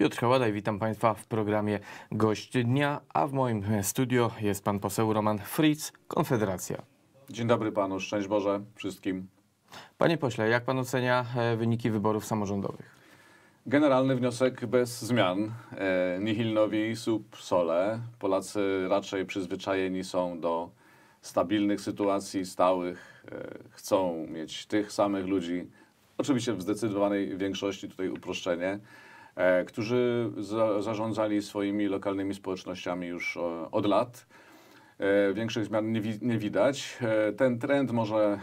Piotr Hoładaj, witam Państwa w programie Gość Dnia, a w moim studio jest pan poseł Roman Fritz, Konfederacja. Dzień dobry panu, szczęść Boże wszystkim. Panie pośle, jak pan ocenia e, wyniki wyborów samorządowych? Generalny wniosek bez zmian. E, Nihil novi sub sole. Polacy raczej przyzwyczajeni są do stabilnych sytuacji, stałych. E, chcą mieć tych samych ludzi. Oczywiście w zdecydowanej większości, tutaj uproszczenie E, którzy za, zarządzali swoimi lokalnymi społecznościami już e, od lat. E, większych zmian nie, nie widać. Ten trend może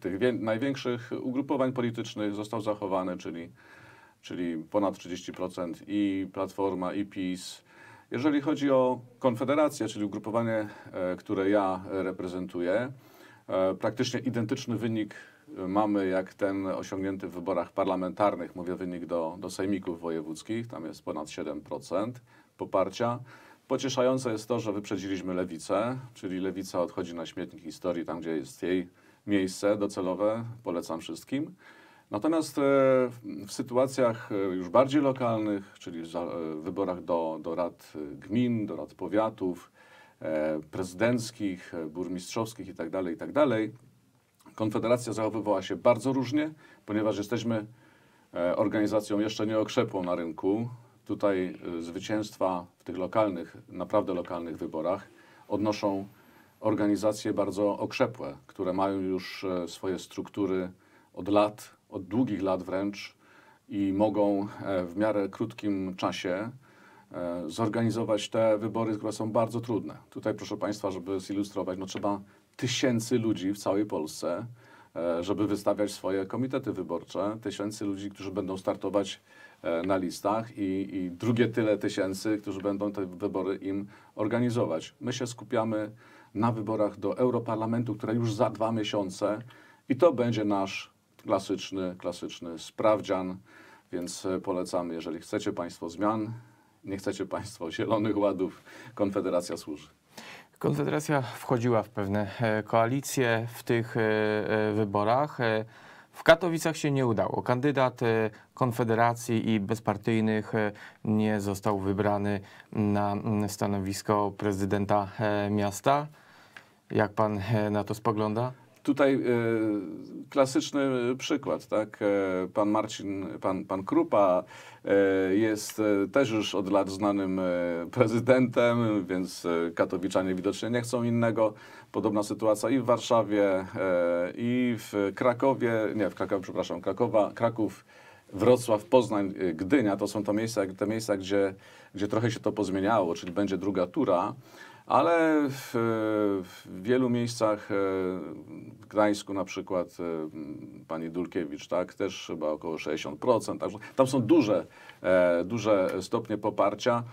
tych największych ugrupowań politycznych został zachowany, czyli, czyli ponad 30% i Platforma, i PiS. Jeżeli chodzi o Konfederację, czyli ugrupowanie, które ja reprezentuję, praktycznie identyczny wynik mamy jak ten osiągnięty w wyborach parlamentarnych, mówię wynik do, do sejmików wojewódzkich, tam jest ponad 7% poparcia. Pocieszające jest to, że wyprzedziliśmy lewicę, czyli lewica odchodzi na śmietnik historii, tam gdzie jest jej miejsce docelowe, polecam wszystkim. Natomiast e, w sytuacjach e, już bardziej lokalnych, czyli w e, wyborach do, do rad gmin, do rad powiatów, prezydenckich, burmistrzowskich itd., tak itd., tak Konfederacja zachowywała się bardzo różnie, ponieważ jesteśmy e, organizacją jeszcze nieokrzepłą na rynku. Tutaj e, zwycięstwa w tych lokalnych, naprawdę lokalnych wyborach odnoszą organizacje bardzo okrzepłe, które mają już e, swoje struktury od lat, od długich lat wręcz i mogą w miarę krótkim czasie zorganizować te wybory, które są bardzo trudne. Tutaj, proszę Państwa, żeby zilustrować, no trzeba tysięcy ludzi w całej Polsce, e, żeby wystawiać swoje komitety wyborcze, tysięcy ludzi, którzy będą startować e, na listach i, i, drugie tyle tysięcy, którzy będą te wybory im organizować. My się skupiamy na wyborach do Europarlamentu, które już za dwa miesiące i to będzie nasz klasyczny, klasyczny sprawdzian, więc e, polecamy, jeżeli chcecie Państwo zmian, nie chcecie Państwo zielonych ładów, Konfederacja służy. Konfederacja wchodziła w pewne e, koalicje w tych e, e, wyborach. W Katowicach się nie udało. Kandydat Konfederacji i bezpartyjnych nie został wybrany na mm, stanowisko prezydenta miasta. Jak pan na to spogląda? Tutaj e, klasyczny przykład, tak? E, pan Marcin, pan, pan Krupa e, jest też już od lat znanym prezydentem, więc katowiczanie widocznie nie chcą innego. Podobna sytuacja i w Warszawie, i w Krakowie, nie, w Krakowie, przepraszam, Krakowa, Kraków, Wrocław, Poznań, Gdynia, to są to miejsca, te miejsca, gdzie, gdzie trochę się to pozmieniało, czyli będzie druga tura ale w, w, wielu miejscach, e, w Gdańsku na przykład, e, pani Dulkiewicz, tak, też chyba około 60%, także tam są duże, e, duże stopnie poparcia.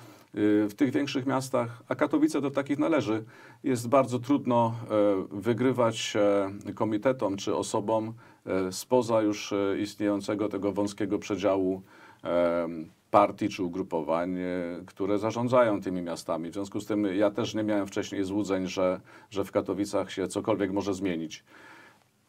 W tych większych miastach, a Katowice do takich należy, jest bardzo trudno wygrywać komitetom czy osobom spoza już istniejącego tego wąskiego przedziału partii czy ugrupowań, e, które zarządzają tymi miastami. W związku z tym ja też nie miałem wcześniej złudzeń, że, że w Katowicach się cokolwiek może zmienić.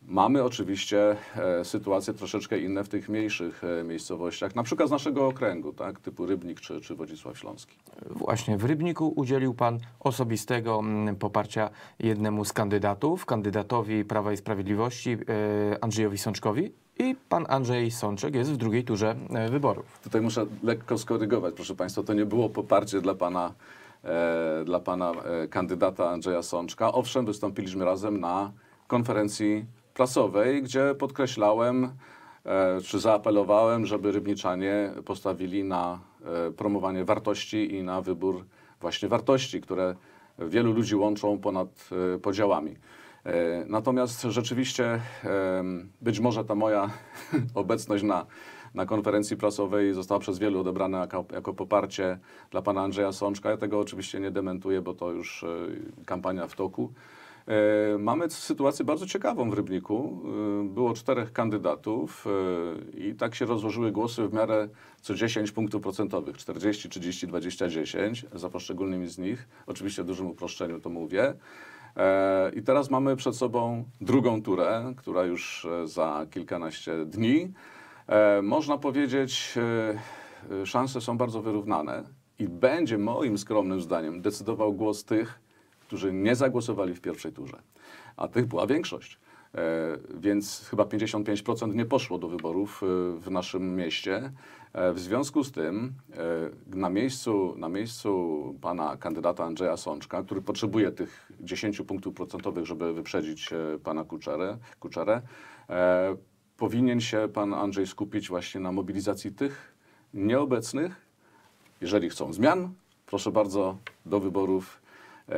Mamy oczywiście e, sytuacje troszeczkę inne w tych mniejszych e, miejscowościach, na przykład z naszego okręgu, tak, typu Rybnik czy, czy Wodzisław Śląski. Właśnie w Rybniku udzielił Pan osobistego mm, poparcia jednemu z kandydatów, kandydatowi Prawa i Sprawiedliwości, Andrzejowi Sączkowi? i pan Andrzej Sączek jest w drugiej turze e, wyborów. Tutaj muszę lekko skorygować, proszę państwa, to nie było poparcie dla pana, e, dla pana e, kandydata Andrzeja Sączka. Owszem, wystąpiliśmy razem na konferencji prasowej, gdzie podkreślałem, e, czy zaapelowałem, żeby Rybniczanie postawili na e, promowanie wartości i na wybór właśnie wartości, które wielu ludzi łączą ponad e, podziałami. E, natomiast rzeczywiście być może ta moja obecność na, na konferencji prasowej została przez wielu odebrana jako, jako poparcie dla pana Andrzeja Sączka. Ja tego oczywiście nie dementuję, bo to już e, kampania w toku. E, mamy sytuację bardzo ciekawą w Rybniku. Było czterech kandydatów i tak się rozłożyły głosy w miarę co 10 punktów procentowych. 40, 30, 20, 10 za poszczególnymi z nich. Oczywiście w dużym uproszczeniu to mówię. E, I teraz mamy przed sobą drugą turę, która już e, za kilkanaście dni. E, można powiedzieć, szanse są bardzo wyrównane i będzie moim skromnym zdaniem decydował głos tych, którzy nie zagłosowali w pierwszej turze. A tych była większość. E, więc chyba 55% nie poszło do wyborów e, w naszym mieście. E, w związku z tym na miejscu, na miejscu pana kandydata Andrzeja Sączka, który potrzebuje tych 10 punktów procentowych, żeby wyprzedzić pana Kuczerę, Kuczerę powinien się pan Andrzej skupić właśnie na mobilizacji tych nieobecnych. Jeżeli chcą zmian, proszę bardzo, do wyborów E,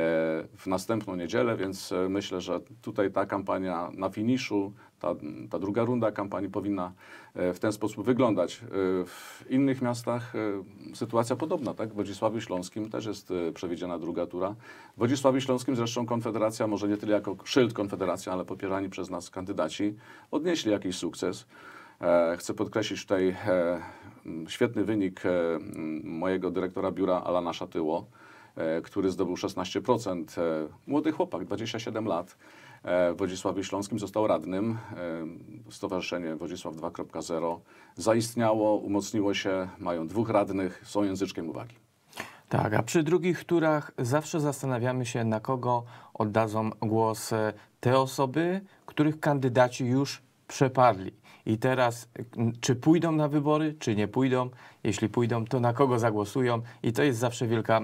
w następną niedzielę, więc e, myślę, że tutaj ta kampania na finiszu, ta, ta druga runda kampanii powinna e, w ten sposób wyglądać. W innych miastach sytuacja podobna, tak? W Wodzisławiu Śląskim też jest przewidziana druga tura. W Wodzisławiu Śląskim zresztą Konfederacja, może nie tyle jako szyld Konfederacja, ale popierani przez nas kandydaci odnieśli jakiś sukces. Chcę podkreślić tutaj świetny wynik mojego dyrektora biura Alana Szatyło, E, który zdobył 16%. E, młody chłopak, 27 lat, e, w Wodzisławie Śląskim został radnym. Stowarzyszenie Wodzisław 2.0 zaistniało, umocniło się, mają dwóch radnych, są języczkiem uwagi. Tak, a przy drugich turach zawsze zastanawiamy się, na kogo oddadzą głos te osoby, których kandydaci już przepadli. I teraz, czy pójdą na wybory, czy nie pójdą? Jeśli pójdą, to na kogo zagłosują? I to jest zawsze wielka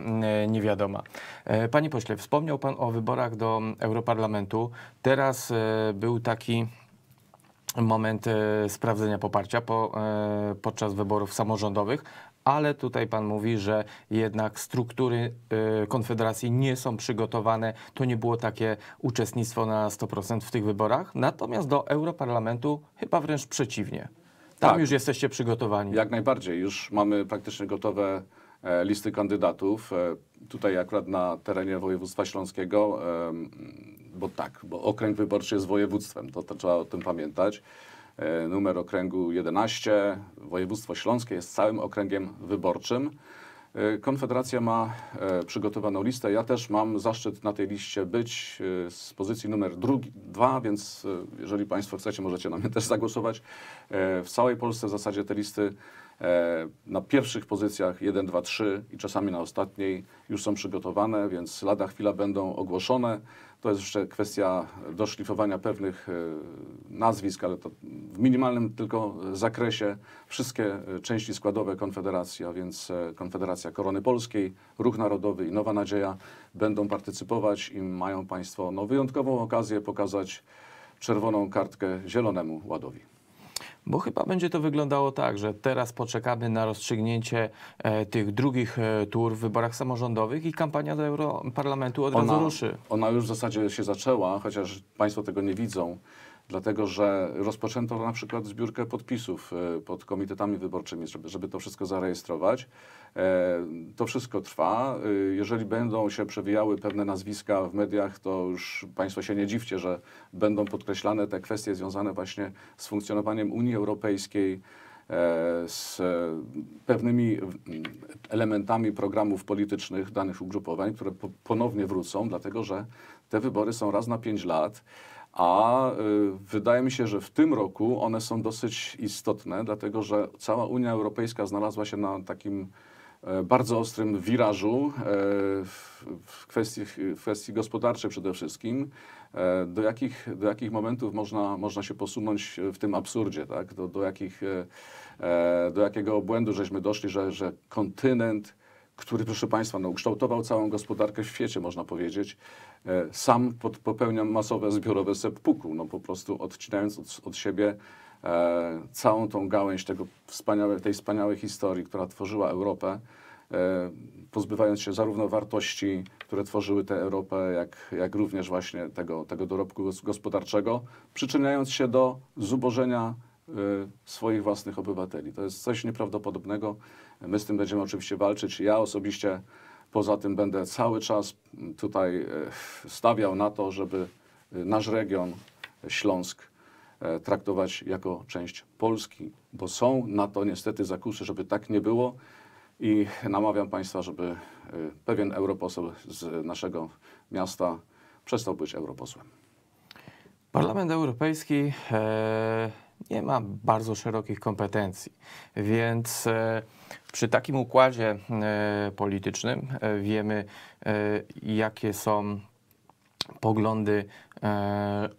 niewiadoma. E, panie pośle, wspomniał Pan o wyborach do Europarlamentu. Teraz e, był taki moment e, sprawdzenia poparcia po, podczas wyborów samorządowych ale tutaj pan mówi, że jednak struktury y, Konfederacji nie są przygotowane, to nie było takie uczestnictwo na 100% w tych wyborach, natomiast do Europarlamentu chyba wręcz przeciwnie. Tam tak. już jesteście przygotowani. Jak najbardziej, już mamy praktycznie gotowe e, listy kandydatów. E, tutaj akurat na terenie województwa śląskiego, e, bo tak, bo okręg wyborczy jest województwem, to, to trzeba o tym pamiętać. E, numer okręgu 11. Województwo Śląskie jest całym okręgiem wyborczym. E, Konfederacja ma e, przygotowaną listę. Ja też mam zaszczyt na tej liście być z pozycji numer drugi, dwa, więc jeżeli Państwo chcecie, możecie na mnie też zagłosować. W całej Polsce w zasadzie te listy E, na pierwszych pozycjach 1, 2, 3 i czasami na ostatniej już są przygotowane, więc lada chwila będą ogłoszone. To jest jeszcze kwestia doszlifowania pewnych e, nazwisk, ale to w minimalnym tylko zakresie. Wszystkie e, części składowe Konfederacji, a więc Konfederacja Korony Polskiej, Ruch Narodowy i Nowa Nadzieja będą partycypować i mają Państwo no, wyjątkową okazję pokazać czerwoną kartkę Zielonemu Ładowi. Bo chyba będzie to wyglądało tak, że teraz poczekamy na rozstrzygnięcie e, tych drugich e, tur w wyborach samorządowych i kampania do Europarlamentu od razu ruszy. Ona już w zasadzie się zaczęła, chociaż Państwo tego nie widzą dlatego że rozpoczęto na przykład zbiórkę podpisów e, pod komitetami wyborczymi, żeby, żeby to wszystko zarejestrować. E, to wszystko trwa. E, jeżeli będą się przewijały pewne nazwiska w mediach, to już Państwo się nie dziwcie, że będą podkreślane te kwestie związane właśnie z funkcjonowaniem Unii Europejskiej, z pewnymi mm, elementami programów politycznych danych ugrupowań, które ponownie wrócą, dlatego że te wybory są raz na pięć lat a y, wydaje mi się, że w tym roku one są dosyć istotne, dlatego że cała Unia Europejska znalazła się na takim e, bardzo ostrym wirażu e, w kwestii, w kwestii gospodarczej przede wszystkim. E, do jakich, do jakich momentów można, można się posunąć w tym absurdzie, tak? do, do, jakich, do jakiego obłędu żeśmy doszli, że, że kontynent który, proszę Państwa, no, ukształtował całą gospodarkę w świecie, można powiedzieć, e, sam pod, popełnia masowe zbiorowe seppuku, no po prostu odcinając od, od siebie e, całą tą gałęź tego wspaniałe, tej wspaniałej historii, która tworzyła Europę, e, pozbywając się zarówno wartości, które tworzyły tę Europę, jak, jak również właśnie tego, tego dorobku gospodarczego, przyczyniając się do zubożenia Y, swoich własnych obywateli. To jest coś nieprawdopodobnego. My z tym będziemy oczywiście walczyć. Ja osobiście poza tym będę cały czas tutaj y, stawiał na to, żeby y, nasz region Śląsk traktować jako część Polski, bo są na to niestety zakusy, żeby tak nie było. I namawiam Państwa, żeby pewien europoseł z naszego miasta przestał być europosłem. Parlament Europejski. E nie ma bardzo szerokich kompetencji. Więc e, przy takim układzie e, politycznym e, wiemy, jakie są poglądy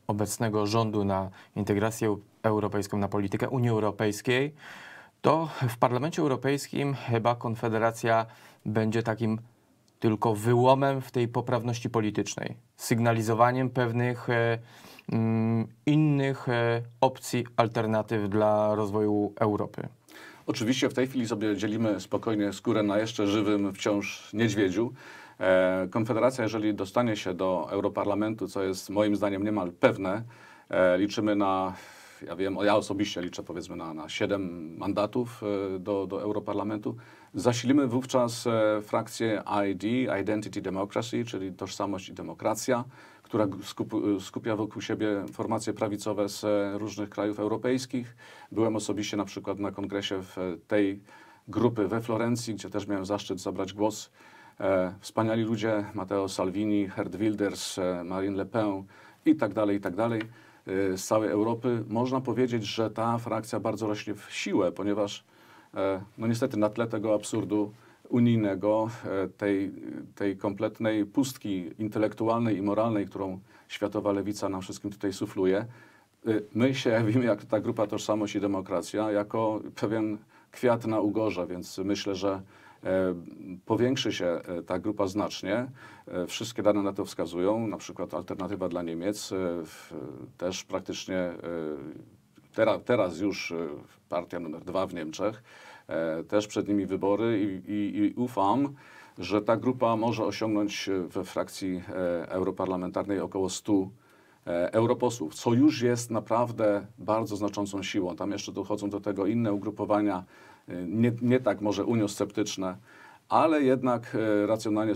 obecnego rządu na integrację europejską, na politykę Unii Europejskiej, to w Parlamencie Europejskim chyba Konfederacja będzie takim tylko wyłomem w tej poprawności politycznej, sygnalizowaniem pewnych Mm, innych e, opcji, alternatyw dla rozwoju Europy. Oczywiście w tej chwili sobie dzielimy spokojnie skórę na jeszcze żywym wciąż niedźwiedziu. E, Konfederacja, jeżeli dostanie się do Europarlamentu, co jest moim zdaniem niemal pewne, e, liczymy na, ja wiem, ja osobiście liczę powiedzmy na, na 7 mandatów do, do Europarlamentu. Zasilimy wówczas frakcję ID, Identity Democracy, czyli Tożsamość i Demokracja która skupia wokół siebie formacje prawicowe z różnych krajów europejskich. Byłem osobiście na przykład na kongresie tej grupy we Florencji, gdzie też miałem zaszczyt zabrać głos. E, wspaniali ludzie, Matteo Salvini, Herd Wilders, e, Marine Le Pen i tak dalej, i tak dalej e, z całej Europy. Można powiedzieć, że ta frakcja bardzo rośnie w siłę, ponieważ no niestety na tle tego absurdu unijnego, e, tej, tej kompletnej pustki intelektualnej i moralnej, którą światowa lewica nam wszystkim tutaj sufluje. E, my się jawimy, jak ta grupa Tożsamość i Demokracja, jako pewien kwiat na ugorze, więc myślę, że e, powiększy się ta grupa znacznie. Wszystkie dane na to wskazują, na przykład Alternatywa dla Niemiec też praktycznie teraz już partia numer dwa w Niemczech. E, też przed nimi wybory i, i, i ufam, że ta grupa może osiągnąć we frakcji e, europarlamentarnej około 100 e, europosłów, co już jest naprawdę bardzo znaczącą siłą. Tam jeszcze dochodzą do tego inne ugrupowania, nie, nie tak może uniosceptyczne, ale jednak e, racjonalnie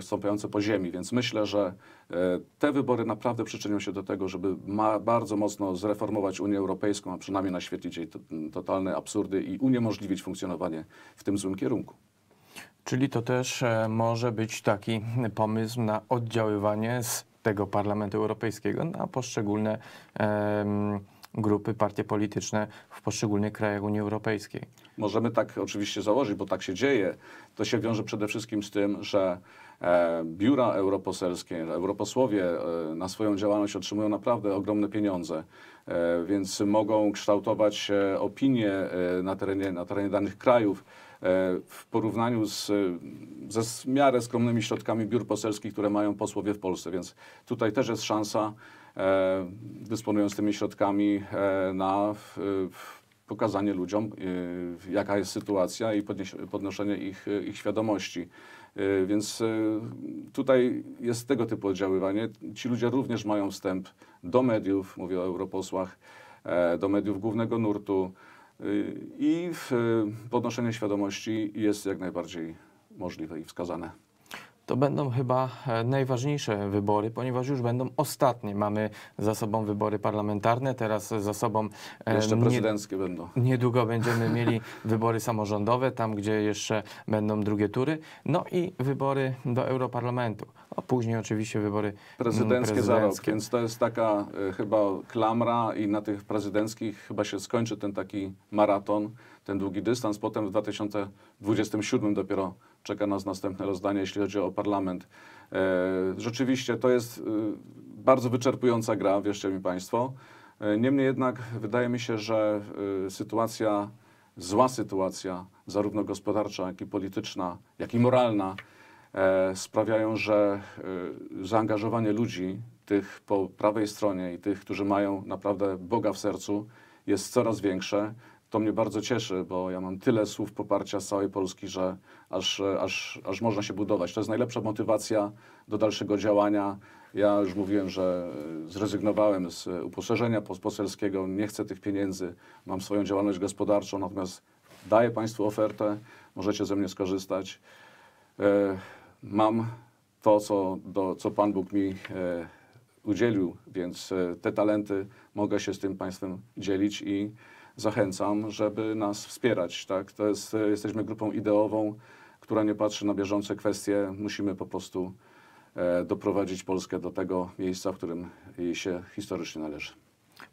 stąpające po ziemi, więc myślę, że e, te wybory naprawdę przyczynią się do tego, żeby bardzo mocno zreformować Unię Europejską, a przynajmniej naświetlić jej totalne absurdy i uniemożliwić funkcjonowanie w tym złym kierunku. Czyli to też e, może być taki pomysł na oddziaływanie z tego Parlamentu Europejskiego na poszczególne grupy, partie polityczne w poszczególnych krajach Unii Europejskiej. Możemy tak oczywiście założyć, bo tak się dzieje. To się wiąże przede wszystkim z tym, że e, biura europoselskie, europosłowie e, na swoją działalność otrzymują naprawdę ogromne pieniądze, e, więc mogą kształtować opinie na terenie, na terenie danych krajów. E, w porównaniu z, e, ze w miarę skromnymi środkami biur poselskich, które mają posłowie w Polsce. Więc tutaj też jest szansa, e, dysponując tymi środkami, na pokazanie ludziom, jaka jest sytuacja i podnoszenie ich, ich świadomości. Więc tutaj jest tego typu oddziaływanie. Ci ludzie również mają wstęp do mediów, mówię o europosłach, do mediów głównego nurtu, Y, I y, podnoszenie świadomości jest jak najbardziej możliwe i wskazane to będą chyba e, najważniejsze wybory, ponieważ już będą ostatnie. Mamy za sobą wybory parlamentarne, teraz za sobą. E, jeszcze prezydenckie nie, będą. Niedługo będziemy mieli wybory samorządowe, tam gdzie jeszcze będą drugie tury. No i wybory do Europarlamentu. A później oczywiście wybory prezydenckie, mm, prezydenckie. za rok, więc to jest taka e, chyba klamra i na tych prezydenckich chyba się skończy ten taki maraton, ten długi dystans. Potem w 2027 dopiero czeka nas następne rozdanie, jeśli chodzi o parlament. E, rzeczywiście to jest e, bardzo wyczerpująca gra, wierzcie mi Państwo. E, niemniej jednak wydaje mi się, że sytuacja, zła sytuacja, zarówno gospodarcza, jak i polityczna, jak i moralna, sprawiają, że zaangażowanie ludzi, tych po prawej stronie i tych, którzy mają naprawdę Boga w sercu, jest coraz większe to mnie bardzo cieszy, bo ja mam tyle słów poparcia z całej Polski, że aż, aż, aż można się budować. To jest najlepsza motywacja do dalszego działania. Ja już mówiłem, że zrezygnowałem z uposażenia poselskiego, nie chcę tych pieniędzy, mam swoją działalność gospodarczą, natomiast daję Państwu ofertę, możecie ze mnie skorzystać. E, mam to, co, do, co Pan Bóg mi e, udzielił, więc e, te talenty mogę się z tym Państwem dzielić i zachęcam, żeby nas wspierać. Tak? To jest, jesteśmy grupą ideową, która nie patrzy na bieżące kwestie. Musimy po prostu e, doprowadzić Polskę do tego miejsca, w którym jej się historycznie należy.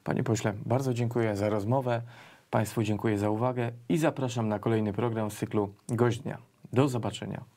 Panie pośle, bardzo dziękuję za rozmowę. Państwu dziękuję za uwagę i zapraszam na kolejny program z cyklu Gość Dnia. Do zobaczenia.